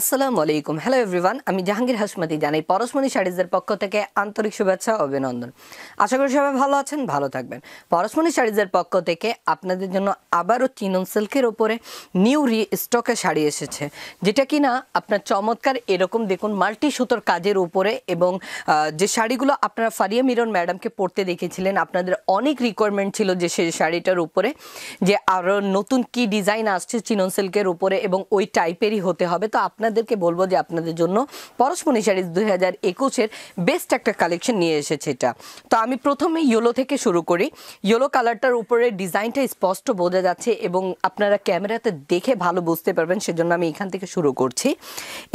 আসসালামু আলাইকুম hello everyone আমি জাহাঙ্গীর হাসমাদি জানাই পরশমণি শাড়িজের পক্ষ থেকে আন্তরিক শুভেচ্ছা অভিনন্দন আশা করি সবাই ভালো আছেন ভালো থাকবেন পরশমণি শাড়িজের পক্ষ থেকে আপনাদের জন্য আবারও চিনন সিল্কের ওপরে নিউ রি স্টকে শাড়ি এসেছে যেটা কি না আপনার চমৎকার এরকম দেখুন মাল্টি সুতোর কাজের উপরে এবং যে শাড়িগুলো আপনারা ফারিয়া মিরন ম্যাডামকে পড়তে দেখেছিলেন আপনাদের অনেক রিকোয়ারমেন্ট ছিল যে সেই শাড়িটার উপরে যে আরও নতুন কি ডিজাইন আসছে চিনন সিল্কের উপরে এবং ওই টাইপেরই হতে হবে তো আপনার আপনাদেরকে বলবো যে আপনাদের জন্য পরশমণি শাড়িজ দুই হাজার একুশের বেস্ট একটা কালেকশন নিয়ে এসেছে এটা তো আমি প্রথমে ইয়েলো থেকে শুরু করি ইয়েলো কালারটার উপরে ডিজাইনটা স্পষ্ট বোঝা যাচ্ছে এবং আপনারা ক্যামেরাতে দেখে ভালো বুঝতে পারবেন সেজন্য আমি এখান থেকে শুরু করছি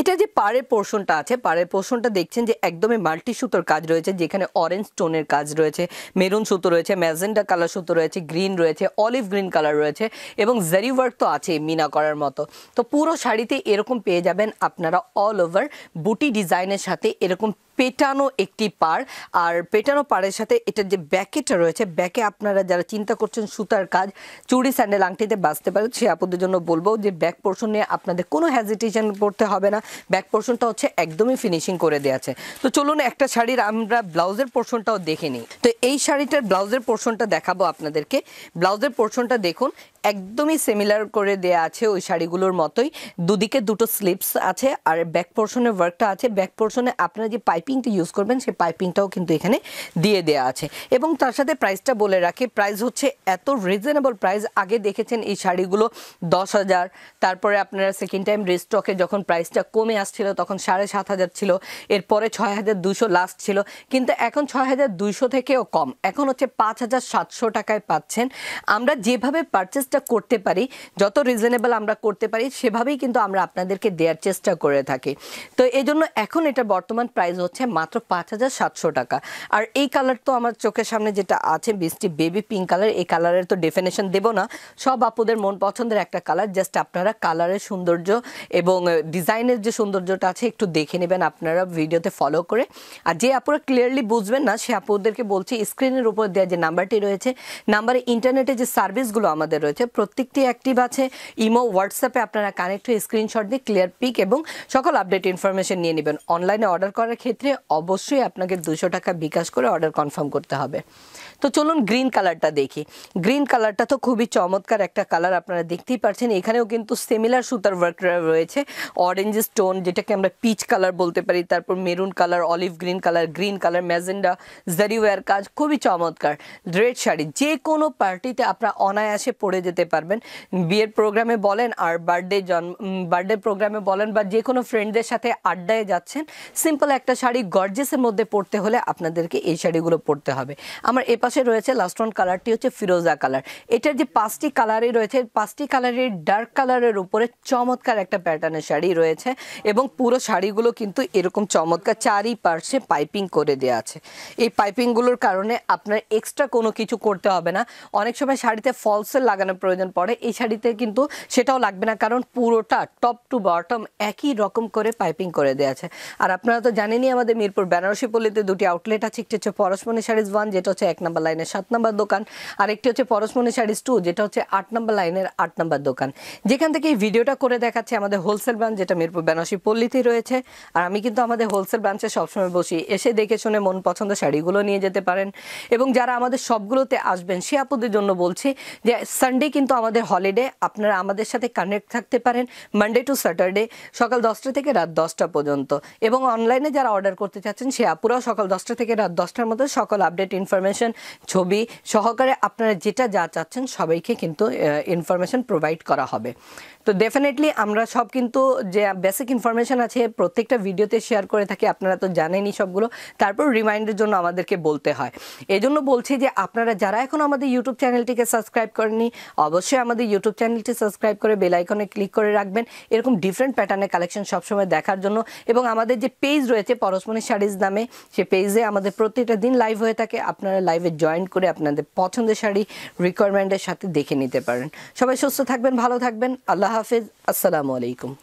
এটা যে পাড়ের পোর্শনটা আছে পাড়ের পোর্শনটা দেখছেন যে একদমই মাল্টি সুতোর কাজ রয়েছে যেখানে অরেঞ্জ টোনের কাজ রয়েছে মেরুন সুতো রয়েছে ম্যাজেন্ডা কালার সুতো রয়েছে গ্রিন রয়েছে অলিভ গ্রিন কালার রয়েছে এবং জারি ওয়ার্ক তো আছে মিনা করার মতো তো পুরো শাড়িতে এরকম পেয়ে যাবেন পাবেন আপনারা অল ওভার বুটি ডিজাইনের সাথে এরকম পেটানো একটি পার আর পেটানো পাড়ের সাথে এটার যে ব্যাকেটটা রয়েছে ব্যাকে আপনারা যারা চিন্তা করছেন সুতার কাজ চুড়ি স্যান্ডেল আংটিতে বাঁচতে পারে সে আপদের জন্য বলবো যে ব্যাক পোর্শন নিয়ে আপনাদের কোনো হ্যাজিটেশন করতে হবে না ব্যাক পোর্শনটা হচ্ছে একদমই ফিনিশিং করে দেওয়া আছে তো চলুন একটা শাড়ির আমরা ব্লাউজের পোর্শনটাও দেখে নিই তো এই শাড়িটার ব্লাউজের পোর্শনটা দেখাবো আপনাদেরকে ব্লাউজের পোর্শনটা দেখুন একদমই সিমিলার করে দেয়া আছে ওই শাড়িগুলোর মতোই দুদিকে দুটো স্লিপস আছে আর ব্যাক পোর্শনের ওয়ার্কটা আছে ব্যাক পোর্শনে আপনারা যে পাইপ পাইপিংটা ইউজ করবেন সেই পাইপিংটাও কিন্তু এখানে দিয়ে দেয়া আছে এবং তার সাথে প্রাইসটা বলে রাখি প্রাইস হচ্ছে এত রিজনেবল প্রাইস আগে দেখেছেন এই শাড়িগুলো দশ হাজার তারপরে আপনারা সেকেন্ড টাইম রেস্টকে যখন প্রাইসটা কমে আসছিল তখন সাড়ে সাত হাজার ছিল এরপরে ছয় হাজার দুশো লাস্ট ছিল কিন্তু এখন ছয় হাজার দুইশো থেকেও কম এখন হচ্ছে পাঁচ হাজার সাতশো টাকায় পাচ্ছেন আমরা যেভাবে পারচেসটা করতে পারি যত রিজনেবল আমরা করতে পারি সেভাবেই কিন্তু আমরা আপনাদেরকে দেওয়ার চেষ্টা করে থাকি তো এই জন্য এখন এটা বর্তমান প্রাইস হচ্ছে যাচ্ছে মাত্র পাঁচ হাজার সাতশো টাকা আর এই কালার তো আমার চোখের সামনে যেটা আছে মিষ্টি বেবি পিঙ্ক কালার এই কালারের তো ডেফিনেশন দেব না সব আপুদের মন পছন্দের একটা কালার জাস্ট আপনারা কালারের সৌন্দর্য এবং ডিজাইনের যে সৌন্দর্যটা আছে একটু দেখে নেবেন আপনারা ভিডিওতে ফলো করে আর যে আপুরা ক্লিয়ারলি বুঝবেন না সে আপুদেরকে বলছি স্ক্রিনের উপর দেওয়া যে নাম্বারটি রয়েছে নাম্বারে ইন্টারনেটে যে সার্ভিসগুলো আমাদের রয়েছে প্রত্যেকটি অ্যাক্টিভ আছে ইমো হোয়াটসঅ্যাপে আপনারা কানেক্ট হয়ে স্ক্রিনশট দিয়ে ক্লিয়ার পিক এবং সকল আপডেট ইনফরমেশন নিয়ে নেবেন অনলাইনে অর্ডার করার ক্ষেত্রে ক্ষেত্রে অবশ্যই আপনাকে দুশো টাকা বিকাশ করে অর্ডার কনফার্ম করতে হবে তো চলুন গ্রিন কালারটা দেখি গ্রিন কালারটা তো খুবই চমৎকার একটা কালার আপনারা দেখতেই পারছেন এখানেও কিন্তু সিমিলার সুতার ওয়ার্ক রয়েছে অরেঞ্জ স্টোন যেটাকে আমরা পিচ কালার বলতে পারি তারপর maroon colour olive green colour green colour magenta জারিওয়ার কাজ খুবই চমৎকার রেড শাড়ি যে কোনো পার্টিতে আপনার অনায়াসে পরে যেতে পারবেন বিয়ের প্রোগ্রামে বলেন আর বার্থডে জন্ম বার্থডে প্রোগ্রামে বলেন বা যে কোনো ফ্রেন্ডদের সাথে আড্ডায় যাচ্ছেন সিম্পল একটা শাড়ি শাড়ি গর্জেসের মধ্যে পড়তে হলে আপনাদেরকে এই শাড়িগুলো পড়তে হবে আমার এ পাশে রয়েছে লাস্ট ওয়ান কালারটি হচ্ছে ফিরোজা কালার এটার যে পাঁচটি কালারই রয়েছে পাঁচটি কালারের ডার্ক কালারের উপরে চমৎকার একটা প্যাটার্নের শাড়ি রয়েছে এবং পুরো শাড়িগুলো কিন্তু এরকম চমৎকার পার্শে পাইপিং করে দেওয়া আছে এই পাইপিংগুলোর কারণে আপনার এক্সট্রা কোনো কিছু করতে হবে না অনেক সময় শাড়িতে ফলসের লাগানোর প্রয়োজন পড়ে এই শাড়িতে কিন্তু সেটাও লাগবে না কারণ পুরোটা টপ টু বটম একই রকম করে পাইপিং করে দেওয়া আছে আর আপনারা তো জানেনই আমাদের মিরপুর বেনারসি পল্লীতে দুটি আউটলেট আছে একটি হচ্ছে পরশমণি শাড়িজ ওয়ান যেটা হচ্ছে এক নম্বর লাইনের সাত নম্বর দোকান আর একটি হচ্ছে পরশমণি শাড়িজ টু যেটা হচ্ছে আট নম্বর লাইনের আট নম্বর দোকান যেখান থেকে এই ভিডিওটা করে দেখাচ্ছে আমাদের হোলসেল ব্রাঞ্চ যেটা মিরপুর বেনারসি পল্লীতেই রয়েছে আর আমি কিন্তু আমাদের হোলসেল ব্রাঞ্চে সবসময় বসি এসে দেখে শুনে মন পছন্দ শাড়িগুলো নিয়ে যেতে পারেন এবং যারা আমাদের সবগুলোতে আসবেন সে আপুদের জন্য বলছি যে সানডে কিন্তু আমাদের হলিডে আপনারা আমাদের সাথে কানেক্ট থাকতে পারেন মানডে টু স্যাটারডে সকাল দশটা থেকে রাত দশটা পর্যন্ত এবং অনলাইনে যারা অর্ডার অর্ডার করতে চাচ্ছেন সে আপুরাও সকাল দশটা থেকে রাত দশটার মধ্যে সকল আপডেট ইনফরমেশন ছবি সহকারে আপনারা যেটা যা চাচ্ছেন সবাইকে কিন্তু ইনফরমেশন প্রোভাইড করা হবে তো ডেফিনেটলি আমরা সব কিন্তু যে বেসিক ইনফরমেশান আছে প্রত্যেকটা ভিডিওতে শেয়ার করে থাকি আপনারা তো জানেনই সবগুলো তারপর রিমাইন্ডের জন্য আমাদেরকে বলতে হয় এই জন্য বলছি যে আপনারা যারা এখন আমাদের ইউটিউব চ্যানেলটিকে সাবস্ক্রাইব করেনি অবশ্যই আমাদের ইউটিউব চ্যানেলটি সাবস্ক্রাইব করে বেলাইকনে ক্লিক করে রাখবেন এরকম ডিফারেন্ট প্যাটার্নের কালেকশন সবসময় দেখার জন্য এবং আমাদের যে পেজ রয়েছে পরশমণি শাড়িজ নামে সে পেজে আমাদের প্রত্যেকটা দিন লাইভ হয়ে থাকে আপনারা লাইভে জয়েন করে আপনাদের পছন্দের শাড়ি রিকোয়ারমেন্টের সাথে দেখে নিতে পারেন সবাই সুস্থ থাকবেন ভালো থাকবেন আল্লাহ حافظ السلام عليكم